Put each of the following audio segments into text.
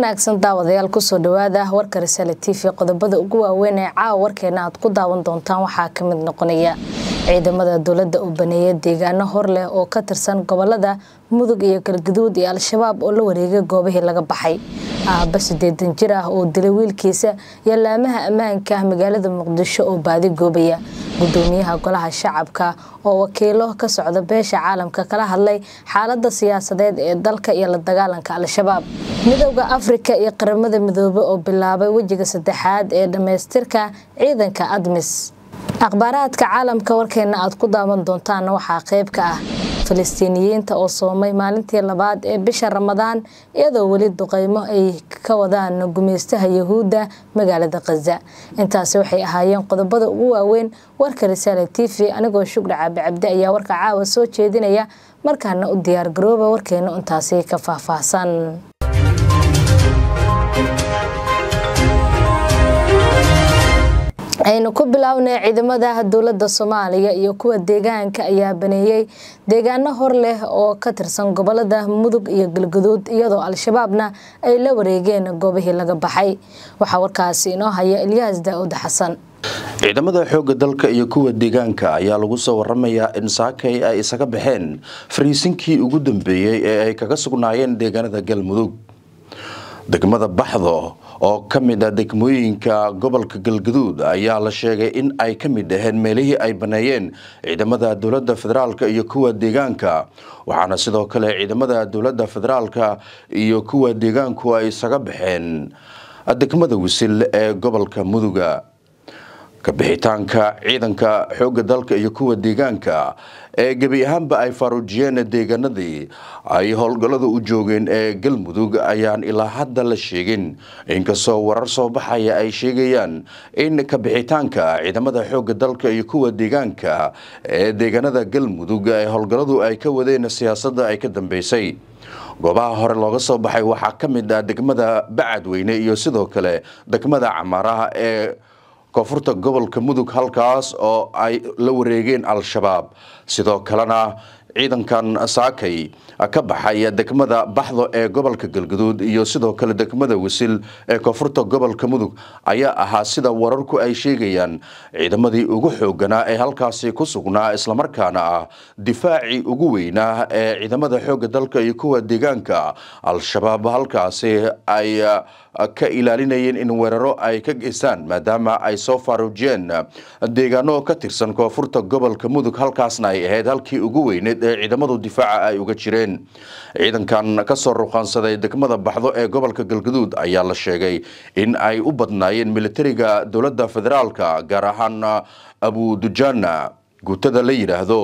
wanaagsan daawadayaal kusoo dhawaada ah warka risaale t v qodobada ugu waaweyn ee caawa warkeenna aad ku daawan doontaan waxaa ka mid noqonaya ciidamada dowladda uu baneeya deegaano hor leh oo ka tirsan gobolada mudug iyo galgaduud iyo al-shabaab oo la wareegay goobihii laga baxay aabba sideedan jir ah oo dilay wiilkiisa iyo laamaha ammaanka ah magaalada muqdisho oo baadi goobaya gudoomiyaha golaha shacabka oo wakiilo ka socda beesha caalamka kala hadlay xaalada siyaasadeed ee dalka iyo la dagaalanka al-shabaab midowda afrika iyo qaramada midoobe oo bilaabay wejiga saddexaad ee dhammaystirka ciidanka admis akhbaaraadka caalamka warkeena aad ku daawan doontaanna waxaa qeyb ka ah falastiiniyiinta oo soomay maalintii labaad ee bisha ramadaan iyadoo weli duqeymo ay ka wadaan gumeystaha yahuudda magaalada khaza intaasi waxay ahaayeen qodobada ugu waaweyn warka risaale t v anigoo shugdha caabicabdi ayaa warka caawa soo jeedinaya markaana u diyaar garooba warkeena intaasi ka faahfaahsan aynu ku bilownay ciidamada dowladda soomaaliya iyo kuwa deegaanka ayaa baneeyey deegaano hor leh oo ka tirsan gobolada mudug iyo galgaduud iyadoo al-shabaabna ay la wareegeen goobihii laga baxay waxaa warkaasi inoo haya elyaas daa-uud xasan ciidamada xoogga dalka iyo kuwa deegaanka ayaa lagu soo waramayaa in saakay ay isaga baxeen fariisinkii ugu dambeeyey ee ay kaga sugnaayeen deegaanada galmudug degmada baxdo oo ka mid ah degmooyinka gobolka galgaduud ayaa la sheegay in ay ka mid aheen meelihii ay baneeyeen ciidamada dowladda federaalk iyo kuwa deegaanka waxaana sidoo kale ciidamada dowladda federaalka iyo kuwa deegaanku ay isaga baxeen degmada wisil ee gobolka muduga kabixitaanka ciidanka xoogga dalka iyo kuwa deegaanka ee gebi ahaanba ay faaruujiyeen deegaanadii ay howlgallada u joogeen ee galmudug ayaan ilaa hadda la sheegin inkastoo warar soo baxaya ay sheegayaan in kabixitaanka ciidamada xoogga dalka iyo kuwa deegaanka ee deegaanada galmudug ee howlgalladu ay ka wadeen siyaasadda ay ka dambeysay goobaha hore looga soo baxay waxaa ka mid ah degmada bacad weyne iyo sidoo kale degmada camaaraha ee koonfurta gobolka mudug halkaas oo ay la wareegeen al-shabaab sidoo kalena ciidankan saakay ka baxay degmada baxdo ee gobolka galgaduud iyo sidoo kale degmada wasil ee koonfurta gobolka mudug ayaa ahaa sida wararku ay sheegayaan ciidamadii ugu xooganaa ee halkaasi ku sugnaa islamarkaana ah difaacii ugu weynaa ee ciidamada xoogga dalka iyo kuwa deegaanka al-shabaab halkaasi ay ka ilaalinayeen in weeraro ay ka geystaan maadaama ay soo faarujiyeen deegaano ka tirsan koonfurta gobolka mudug halkaasna ay ahayd halkii ugu weyneed guud ee ciidamadu difaaca ay uga jireen ciidankan kasoo ruqaansaday degmada baxdo ee gobolka galgaduud ayaa la sheegay in ay u badnaayeen militariga dowladda federaalka gaar ahaan abu dujana guutada la yidhaahdo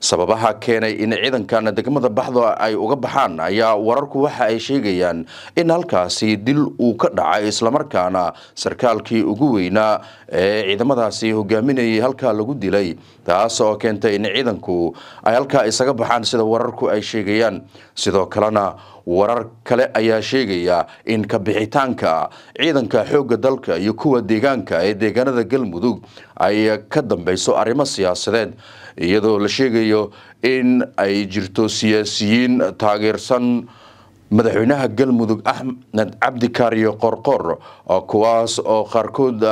sababaha keenay in ciidankan degmada baxdo ay uga baxaan ayaa wararku waxa ay sheegayaan in halkaasi dil uu ka dhacay islamarkaana sarkaalkii ugu weynaa ee ciidamadaasi hogaaminayay halkaa lagu dilay taas oo keentay in ciidanku ay halkaa isaga baxaan sida wararku ay sheegayaan sidoo kalena warar kale ayaa sheegaya in kabixitaanka ciidanka xoogga dalka iyo kuwa deegaanka ee deegaanada galmudug ay ka dambeyso arrimo siyaasadeed iyadoo la sheegayo in ay jirto siyaasiyiin taageersan madaxweynaha galmudug axmed cabdikaariyo qorqor kuwaas oo qaarkood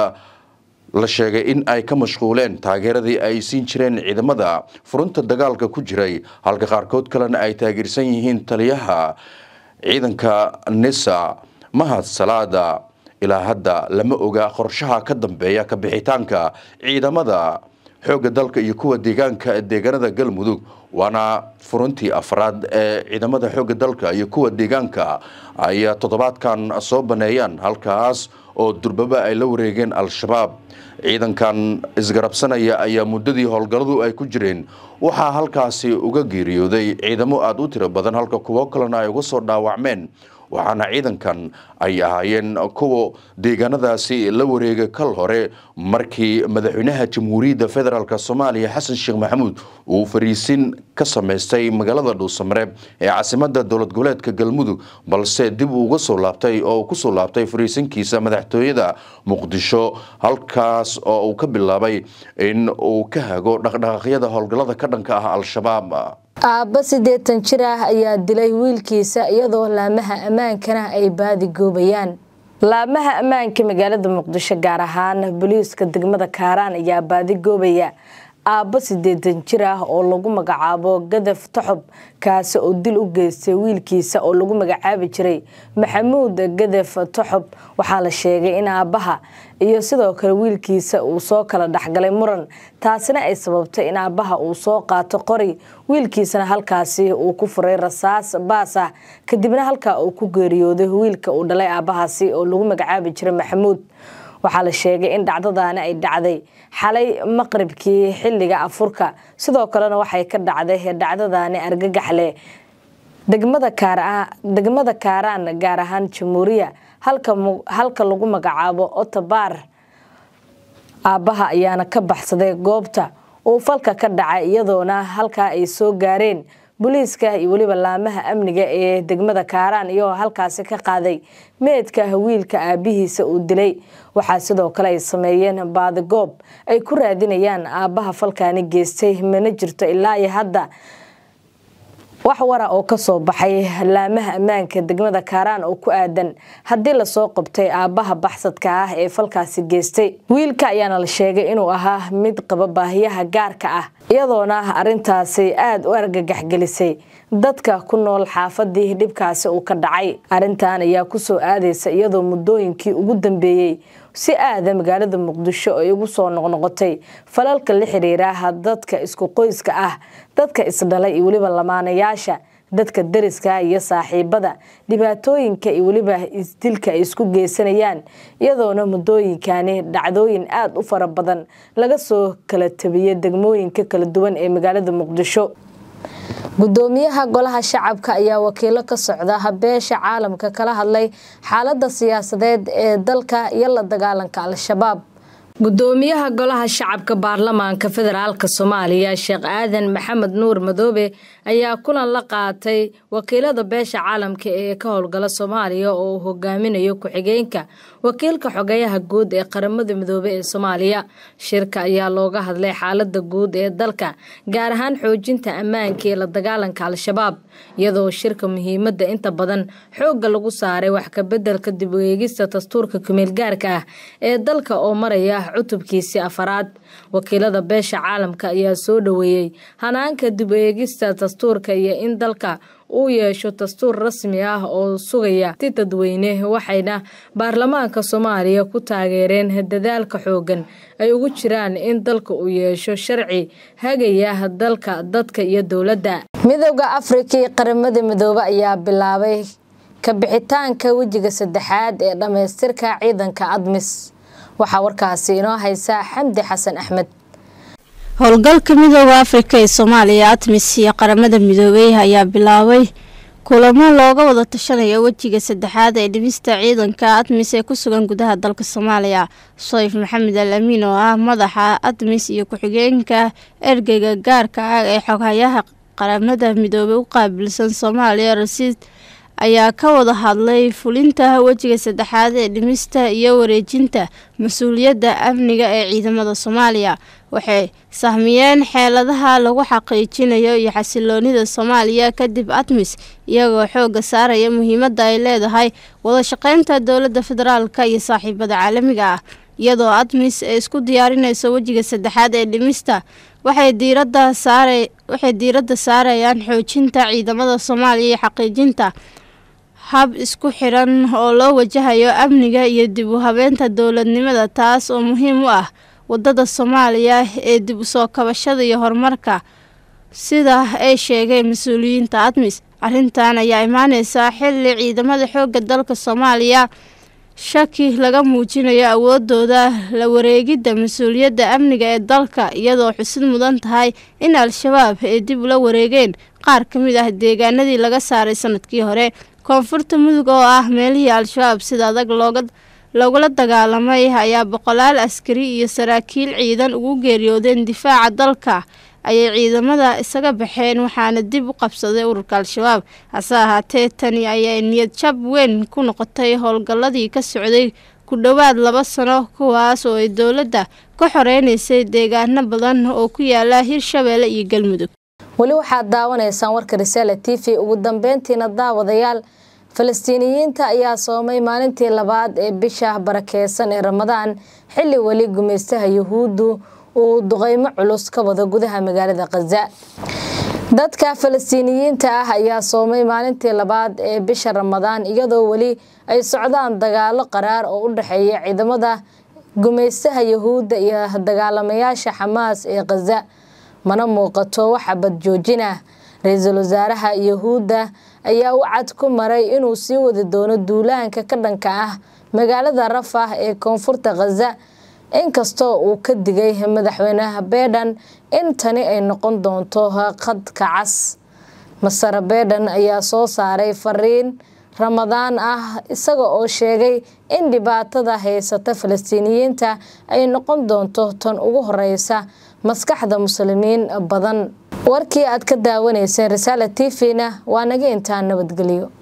la sheegay in ay ka mashquuleen taageeradii ay siin jireen ciidamada furunta dagaalka ku jiray halka qaarkood kalena ay taageersan yihiin taliyaha ciidanka nisa mahad salaada ilaa hadda lama oga qorshaha ka dambeeya ka bixitaanka ciidamada xoogga dalka iyo kuwa deegaanka deegaanada galmudug waana furuntii afraad ee ciidamada xoogga dalka iyo kuwa deegaanka ay toddobaadkan soo baneeyaan halkaas oo durbaba ay la wareegeen al-shabaab ciidankan isgarabsanaya ayaa muddadii howlgalladu ay ku jireen waxaa halkaasi uga geeriyooday ciidamo aada u tiro badan halka kuwo kalena ay uga soo dhaawacmeen waxaana ciidankan ay ahaayeen kuwa deegaanadaasi la wareega kal hore markii madaxweynaha jamhuuriyadda federaalk soomaaliya xasan sheekh maxamuud uu fariisin ka samaystay magaalada dhuusamre ee caasimada dowlad goboleedka galmudug balse dib uga soo laabtay oo ku soo laabtay fariisinkiisa madaxtooyada muqdisho halkaas oo uu ka bilaabay in uu ka hago dhaqdhaqaaqyada howlgallada ka dhanka ah al-shabaab aabba sideetan jir ah ayaa dilay wiilkiisa iyadoo laamaha ammaankana ay baadi goobayaan laamaha ammaanka magaalada muqdisho gaar ahaan boliiska degmada kaaraan ayaa baadi goobaya aabbo sideetan jir ah oo lagu magacaabo gadaf toxob kaasi oo dil u geystay wiilkiisa oo lagu magacaabi jiray maxamuud gadaf toxob waxaa la sheegay in aabbaha iyo sidoo kale wiilkiisa uu soo kala dhexgalay muran taasina ay sababtay in aabbaha uu soo qaato qori wiilkiisana halkaasi uu ku furay rasaas baas ah kadibna halkaa uu ku geeriyooday wiilka uu dhalay aabbahaasi oo lagu magacaabi jiray maxamuud waxaa la sheegay in dhacdadaani ay dhacday xalay maqribkii xilliga afurka sidoo kalena waxay ka dhacday dhacdadaani argagaxleh degmada kaaraan gaar ahaan jamhuuriya halka lagu magacaabo otobar aabbaha ayaana ka baxsaday goobta uu falka ka dhacay iyadoona halkaa ay soo gaareen booliiska iyo weliba laamaha amniga ee degmada kaaraan iyagoo halkaasi ka qaaday meedka wiilka aabihiisa uu dilay waxaa sidoo kale ay sameeyeen baadigoob ay ku raadinayaan aabbaha falkaani geystay mana jirto ilaa iyo hadda wax wara oo kasoo baxay laamaha ammaanka degmada kaaraan oo ku aadan haddii lasoo qabtay aabbaha baxsadka ah ee falkaasi geystay wiilka ayaana la sheegay inuu ahaa mid qaba baahiyaha gaarka ah iyadoona arrintaasi aada u argagaxgelisay dadka ku nool xaafadii dhibkaasi uu ka dhacay arrintan ayaa kusoo aadaysa iyadoo muddooyinkii ugu dambeeyey si aada magaalada muqdisho ay ugu soo noqnoqotay falalka la xiriiraha dadka isku qoyska ah dadka isdhalay iyo weliba lamaanayaasha dadka dariska iyo saaxiibada dhibaatooyinka iyo weliba isdilka ay isku geysanayaan iyadoona muddooyinkani dhacdooyin aada u fara badan laga soo kala tabiyay degmooyinka kala duwan ee magaalada muqdisho gudoomiyaha golaha shacabka ayaa wakiilo ka socda habeesha caalamka kala hadlay xaalada siyaasadeed ee dalka iyo la dagaalanka al-shabaab gudoomiyaha golaha shacabka baarlamaanka federaalka soomaaliya sheekh aadan maxamed nuur madoobe ayaa kulan la qaatay wakiilada beesha caalamka ee ka howlgala soomaaliya oo uu hogaaminayo ku-xigeenka wakiilka xogeeyaha guud ee qaramada midoobe ee soomaaliya shirka ayaa looga hadlay xaalada guud ee dalka gaar ahaan xoojinta ammaanka ee la dagaalanka al-shabaab iyadoo shirka muhiimadda inta badan xoogga lagu saaray wax kabeddelka dib u eegista dastuurka kumeelgaarka ah ee dalka oo maraya ah cutubkiisii afaraad wakiilada beesha caalamka ayaa soo dhoweeyey hanaanka dib eegista dastuurka iyo in dalka uu yeesho dastuur rasmi ah oo sugaya si dadweyne waxayna baarlamaanka soomaaliya ku taageereen dadaalka xoogan ay ugu jiraan in dalka uu yeesho sharci hagaya dalka dadka iyo dowladda midowda afrika iyo qaramada midoobe ayaa bilaabay kabixitaanka wejiga saddexaad ee dhammaystirka ciidanka admis waxaa warkaasi inoo haysaa xamdi xasan axmed howlgalka midooda ah afrika ee soomaaliya atmis iyo qaramada midoobey ayaa bilaabay kulamo looga wada tashanaya wejiga saddexaad ee dhimista ciidanka admis ee ku sugan gudaha dalka soomaaliya soyif maxamed al amiin oo ah madaxa admis iyo ku-xigeenka ergeyga gaarka ah ee xoghayaha qaramada midoobey u qaabilsan soomaaliya rasiid ayaa ka wada hadlay fulinta wejiga saddexaad ee dhimista iyo wareejinta mas-uuliyadda amniga ee ciidamada soomaaliya waxay sahmiyeen xeeladaha lagu xaqiijinayo iyo xasiloonida soomaaliya kadib admis iyagoo xoogga saaraya muhiimadda ay leedahay wada shaqeynta dowladda federaalka iyo saaxiibada caalamiga ah iyadoo admis ee isku diyaarinayso wejiga saddexaad ee dhimista waxay diiradda saarayaan xoojinta ciidamada soomaaliya iyo xaqiijinta hab isku xidhan oo loo wajahayo amniga iyo dib u habeenta dowladnimada taas oo muhiim u ah waddada soomaaliya ee dib u soo kabashada iyo horumarka sida ay sheegeen mas-uuliyiinta admis arrintan ayaa imaaneysaa xilli ciidamada xoogga dalka soomaaliya shaki laga muujinayo awoodooda la wareegidda mas-uuliyadda amniga ee dalka iyadoo xusid mudan tahay in al-shabaab ay dib ula wareegeen qaar ka mid ah deegaanadii laga saaray sanadkii hore koonfurta mudug oo ah meelihii al-shabaab sida adag loogula dagaalamay ayaa boqolaal askari iyo saraakiil ciidan ugu geeriyoodeen difaaca dalka ayay ciidamada isaga baxeen waxaana dib u qabsaday ururka al-shabaab hase ahaatee tani ayay niyad jab weyn ku noqotay howlgalladii ka socday ku dhowaad laba sano kuwaas oo ay dowladda ka xoreynaysay deegaano badan oo ku yaala shabeelle iyo galmudug weli waxaad daawanaysaan warka risaala t v ugu dambeyntiina daawadayaal falastiiniyiinta ayaa soomay maalintii labaad ee bisha barakeysan ee ramadaan xilli weli gumaystaha yuhuuddu uu duqeymo culus ka wado gudaha magaalada khaza dadka falastiiniyiinta ah ayaa soomay maalintii labaad ee bisha ramadaan iyadoo weli ay socdaan dagaalo qaraar oo u dhexeeya ciidamada gumaystaha yahuudda iyo dagaalamayaasha xamaas ee khaza mana muuqato waxa badjoojina ra-iisul wasaaraha yahuudda ayaa u cad ku maray inuu sii wadi doono duulaanka ka dhanka ah magaalada rafah ee koonfurta khaza inkastoo uu ka digay madaxweynaha beedhan in tani ay noqon doonto qadka cas masar beedhan ayaa soo saaray fariin ramadaan ah isaga oo sheegay in dhibaatada haysata falastiiniyiinta ay noqon doonto tan ugu horeysa maskaxda muslimiin badan warkii aad ka daawanayseen risaala tivina waa naga intaa nabadgelyo